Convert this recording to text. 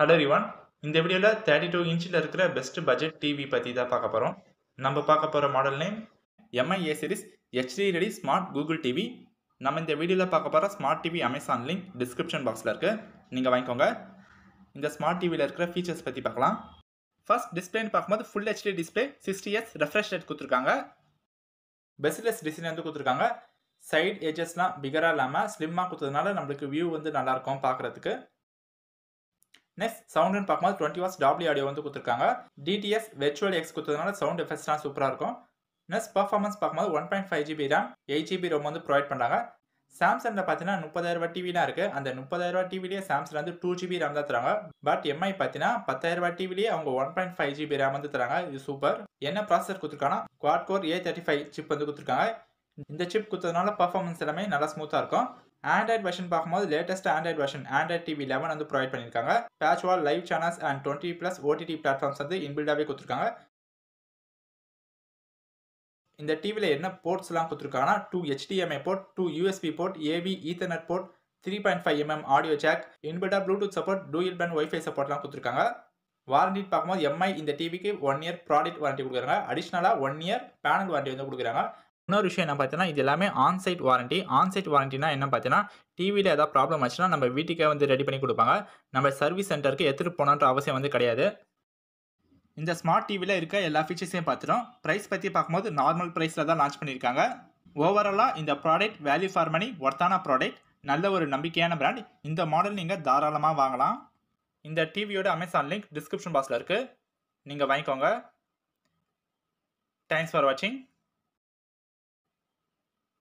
hello ரிவான் இந்த வீடியோவில் thirty two இன்ச்சில் இருக்கிற பெஸ்ட் பட்ஜெட் டிவி பற்றி தான் பார்க்க போகிறோம் நம்ம பார்க்க போகிற model name MIA A series HD ready smart Google TV நம்ம இந்த வீடியோவில் பார்க்க போகிற smart TV Amazon link description பாக்ஸில் இருக்குது நீங்கள் வாங்கிக்கோங்க இந்த ஸ்மார்ட் டிவியில் இருக்கிற ஃபீச்சர்ஸ் பற்றி பார்க்கலாம் ஃபர்ஸ்ட் டிஸ்பிளேன்னு பார்க்கும்போது full HD display sixty hertz refresh rate கொடுத்துருக்காங்க பெஸ்ட்லெஸ் டிசைன் வந்து கொடுத்துருக்காங்க சைட் ஏஜஸ்லாம் பிகராக இல்லாமல் ஸ்லிம்மாக கொடுத்ததுனால நம்மளுக்கு வியூ வந்து நல்லாயிருக்கும் பார்க்குறதுக்கு நெக்ஸ்ட் சவுண்டுன்னு பார்க்கும்போது டுவெண்ட்டி வாட்ஸ் டாப்ளி ஆடியோ வந்து கொடுத்துருக்காங்க டிடிஎஸ் வெர்ச்சுவல் எக்ஸ் கொடுத்ததுனால சவுண்ட் எஃபெக்ட்ஸ்லாம் சூப்பராக இருக்கும் நெக்ஸ்ட் பர்ஃபார்மன்ஸ் பார்க்கும்போது one point five GB RAM eight GB ROM வந்து ப்ரொவைட் பண்ணுறாங்க சாம்சங்கில் பார்த்தீங்கன்னா முப்பதாயிரரூபா டிவிலாம் இருக்குது அந்த முப்பதாயிரரூபா டிவிலேயே சாம்சங் வந்து டூ ஜிபி ரேம் தான் தராங்க பட் எம்ஐ பார்த்தீங்கன்னா பத்தாயிரரூபா டிவிலேயே அவங்க one point five GB RAM வந்து தராங்க இது சூப்பர் என்ன ப்ராசஸர் கொடுத்துருக்காங்கன்னா quad core A thirty five chip வந்து கொடுத்துருக்காங்க இந்த சிப் கொடுத்ததுனால பர்ஃபார்மன்ஸ் எல்லாமே நல்லா ஸ்மூத்தாக இருக்கும் ஆண்ட்ராய்ட் வெர்ஷன் பார்க்கும்போது latest Android version Android TV eleven வந்து ப்ரொவைட் பண்ணியிருக்காங்க PatchWall live channels and twenty plus OTT platforms வந்து இன்பில்டாகவே கொடுத்துருக்காங்க இந்த டிவியில் என்ன போர்ட்ஸ்லாம் கொடுத்துருக்காங்கன்னா two HDMI port two USB port AV ethernet port three point five mm audio jack இன்பில்டா Bluetooth support dual band WiFi சப்போர்ட்லாம் கொடுத்துருக்காங்க வாரண்டி பார்க்கும்போது எம்ஐ இந்த டிவிக்கு ஒன் இயர் ப்ராடக்ட் வாரண்டி கொடுக்குறாங்க அடிஷ்னலாக ஒன் இயர் பேனல் வாரண்டி வந்து கொடுக்குறாங்க இன்னொரு விஷயம் என்ன பார்த்தீங்கன்னா இது எல்லாமே ஆன்சைட் வாரண்ட்டி ஆன்சைட் வாரண்ட்டினா என்ன பார்த்தீங்கன்னா டிவியில் ஏதாவது ப்ராப்ளம் ஆச்சுன்னா நம்ம வீட்டுக்கே வந்து ரெடி பண்ணி கொடுப்பாங்க நம்ம சர்வீஸ் சென்டருக்கு எடுத்துகிட்டு போகணுன்ற அவசியம் வந்து கிடையாது இந்த ஸ்மார்ட் டிவியில் இருக்க எல்லா ஃபீச்சர்ஸையும் பார்த்துட்டோம் ப்ரைஸ் பற்றி பார்க்கும்போது நார்மல் ப்ரைஸில் தான் லான்ச் பண்ணியிருக்காங்க ஓவராலாக இந்த ப்ராடக்ட் வேல்யூ ஃபார் மணி ஒர்த்தான ப்ராடக்ட் நல்ல ஒரு நம்பிக்கையான ப்ராண்ட் இந்த மாடல் நீங்கள் தாராளமாக வாங்கலாம் இந்த டிவியோட அமேசான் லிங்க் டிஸ்கிரிப்ஷன் பாக்ஸில் இருக்குது நீங்கள் வாங்கிக்கோங்க தேங்க்ஸ் ஃபார் வாட்சிங்